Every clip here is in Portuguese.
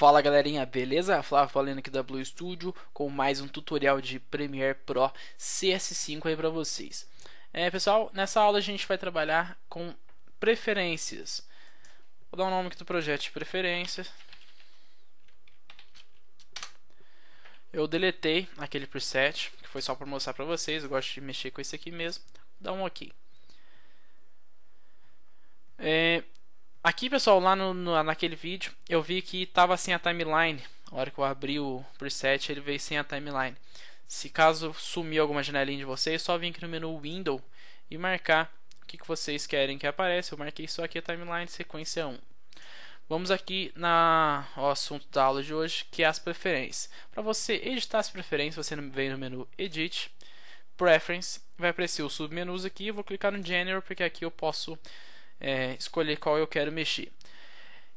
Fala galerinha, beleza? Flávio falando aqui da Blue Studio com mais um tutorial de Premiere Pro CS5 aí para vocês. É, pessoal, nessa aula a gente vai trabalhar com preferências. Vou dar o um nome aqui do projeto de preferências. Eu deletei aquele preset, que foi só para mostrar para vocês, eu gosto de mexer com esse aqui mesmo. Dá um ok. É, Aqui, pessoal, lá no, no, naquele vídeo, eu vi que estava sem a timeline. A hora que eu abri o preset, ele veio sem a timeline. Se caso sumir alguma janelinha de vocês, só vir aqui no menu Window e marcar o que, que vocês querem que apareça. Eu marquei só aqui a timeline sequência 1. Vamos aqui na, ao assunto da aula de hoje, que é as preferências. Para você editar as preferências, você vem no menu Edit, Preference, vai aparecer os submenus aqui. Eu vou clicar no General, porque aqui eu posso é, escolher qual eu quero mexer.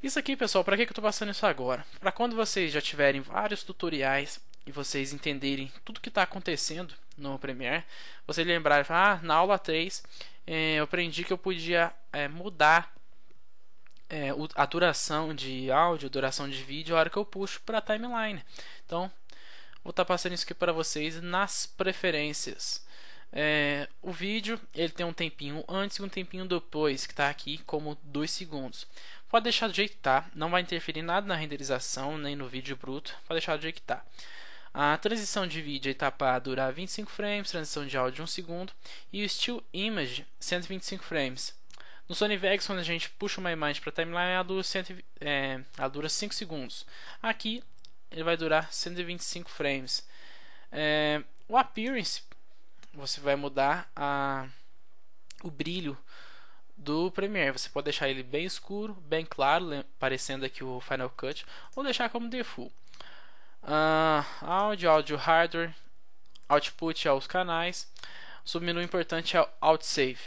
Isso aqui, pessoal, para que eu estou passando isso agora? Para quando vocês já tiverem vários tutoriais e vocês entenderem tudo que está acontecendo no Premiere, vocês lembrarem, ah, na aula 3 é, eu aprendi que eu podia é, mudar é, a duração de áudio, duração de vídeo, a hora que eu puxo para a timeline. Então, vou estar tá passando isso aqui para vocês nas preferências. É, o vídeo ele tem um tempinho antes e um tempinho depois, que está aqui como 2 segundos. Pode deixar do jeito que está, não vai interferir nada na renderização nem no vídeo bruto, pode deixar do jeito que está. A transição de vídeo está para durar 25 frames, transição de áudio 1 segundo e o Still Image 125 frames. No Sony Vegas, quando a gente puxa uma imagem para a timeline, ela dura, 100, é, ela dura 5 segundos. Aqui ele vai durar 125 frames. É, o Appearance você vai mudar a, o brilho do Premiere. Você pode deixar ele bem escuro, bem claro, parecendo aqui o Final Cut, ou deixar como default. Uh, áudio, áudio hardware, output aos canais. Submenu importante é o Outsave.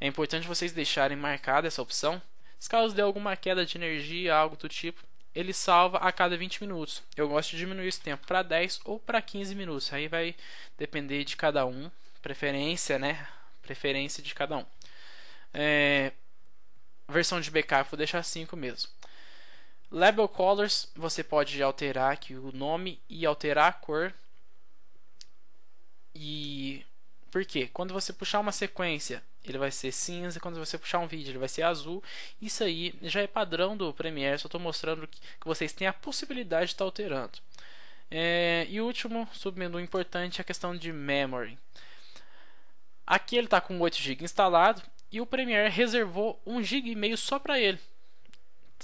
É importante vocês deixarem marcada essa opção. Se caso dê alguma queda de energia, algo do tipo, ele salva a cada 20 minutos. Eu gosto de diminuir esse tempo para 10 ou para 15 minutos. Aí vai depender de cada um, preferência, né? Preferência de cada um. É... Versão de backup vou deixar 5 mesmo. Label colors, você pode alterar aqui o nome e alterar a cor. E por quê? Quando você puxar uma sequência ele vai ser cinza, quando você puxar um vídeo ele vai ser azul. Isso aí já é padrão do Premiere, só estou mostrando que vocês têm a possibilidade de estar tá alterando. É, e o último submenu importante é a questão de memory. Aqui ele está com 8 GB instalado e o Premiere reservou 15 GB e meio só para ele.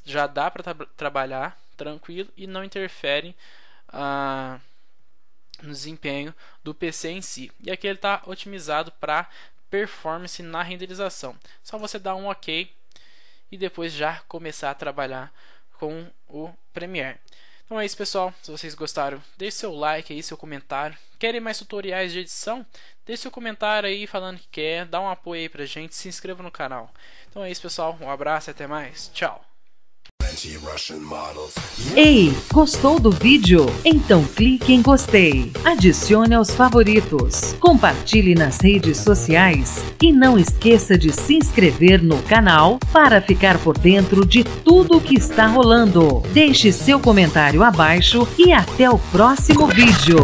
Já dá para tra trabalhar tranquilo e não interfere ah, no desempenho do PC em si. E aqui ele está otimizado para performance na renderização. Só você dar um OK e depois já começar a trabalhar com o Premiere. Então é isso, pessoal. Se vocês gostaram, deixe seu like aí, seu comentário. Querem mais tutoriais de edição? Deixe seu comentário aí falando que quer, dá um apoio aí pra gente, se inscreva no canal. Então é isso, pessoal. Um abraço e até mais. Tchau! Ei, gostou do vídeo? Então clique em gostei, adicione aos favoritos, compartilhe nas redes sociais e não esqueça de se inscrever no canal para ficar por dentro de tudo o que está rolando. Deixe seu comentário abaixo e até o próximo vídeo.